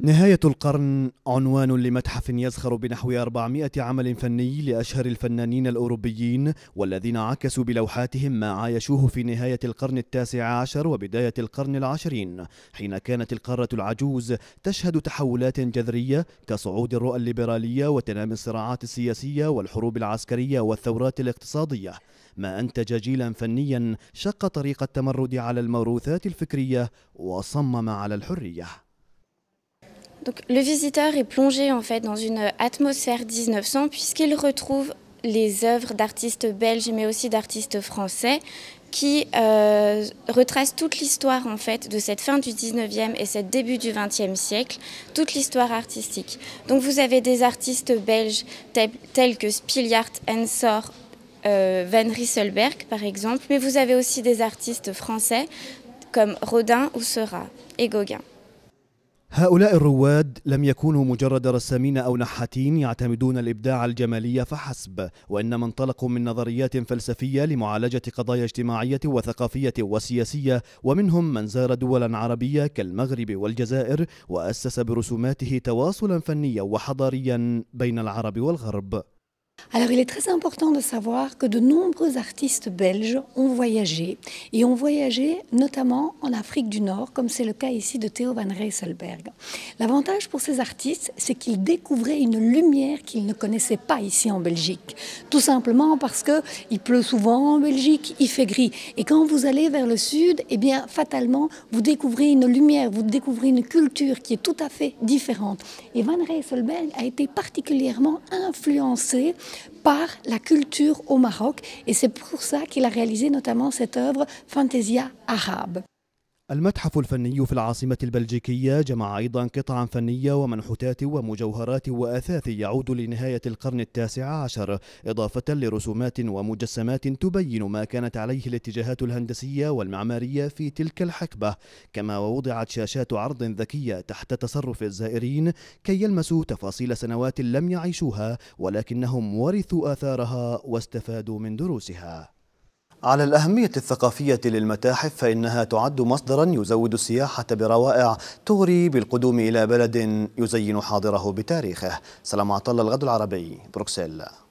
نهاية القرن عنوان لمتحف يزخر بنحو 400 عمل فني لأشهر الفنانين الأوروبيين والذين عكسوا بلوحاتهم ما عايشوه في نهاية القرن التاسع عشر وبداية القرن العشرين حين كانت القارة العجوز تشهد تحولات جذرية كصعود الرؤى الليبرالية وتنامي الصراعات السياسية والحروب العسكرية والثورات الاقتصادية ما أنتج جيلا فنيا شق طريق التمرد على الموروثات الفكرية وصمم على الحرية le visiteur est plongé en fait dans une atmosphère 1900 puisqu'il retrouve les œuvres d'artistes belges mais aussi d'artistes français qui euh, retracent toute l'histoire en fait de cette fin du 19e et cette début du 20e siècle, toute l'histoire artistique. Donc vous avez des artistes belges tels, que Spiliart, Ensor, euh, Van Rieselberg par exemple, mais vous avez aussi des artistes français comme Rodin ou Seurat et Gauguin. هؤلاء الرواد لم يكونوا مجرد رسامين او نحاتين يعتمدون الابداع الجمالي فحسب وانما انطلقوا من نظريات فلسفيه لمعالجه قضايا اجتماعيه وثقافيه وسياسيه ومنهم من زار دولا عربيه كالمغرب والجزائر واسس برسوماته تواصلا فنيا وحضاريا بين العرب والغرب Alors il est très important de savoir que de nombreux artistes belges ont voyagé et ont voyagé notamment en Afrique du Nord, comme c'est le cas ici de Theo van Rijsselberg. L'avantage pour ces artistes, c'est qu'ils découvraient une lumière qu'ils ne connaissaient pas ici en Belgique. Tout simplement parce que il pleut souvent en Belgique, il fait gris. Et quand vous allez vers le sud, eh bien fatalement, vous découvrez une lumière, vous découvrez une culture qui est tout à fait différente. Et van Rijsselberg a été particulièrement influencé par la culture au Maroc. Et c'est pour ça qu'il a réalisé notamment cette œuvre Fantasia arabe. المتحف الفني في العاصمة البلجيكية جمع أيضا قطعا فنية ومنحوتات ومجوهرات وأثاث يعود لنهاية القرن التاسع عشر إضافة لرسومات ومجسمات تبين ما كانت عليه الاتجاهات الهندسية والمعمارية في تلك الحقبة كما ووضعت شاشات عرض ذكية تحت تصرف الزائرين كي يلمسوا تفاصيل سنوات لم يعيشوها ولكنهم ورثوا آثارها واستفادوا من دروسها على الأهمية الثقافية للمتاحف فإنها تعد مصدرا يزود السياحة بروائع تغري بالقدوم إلى بلد يزين حاضره بتاريخه سلام عطل الغد العربي بروكسل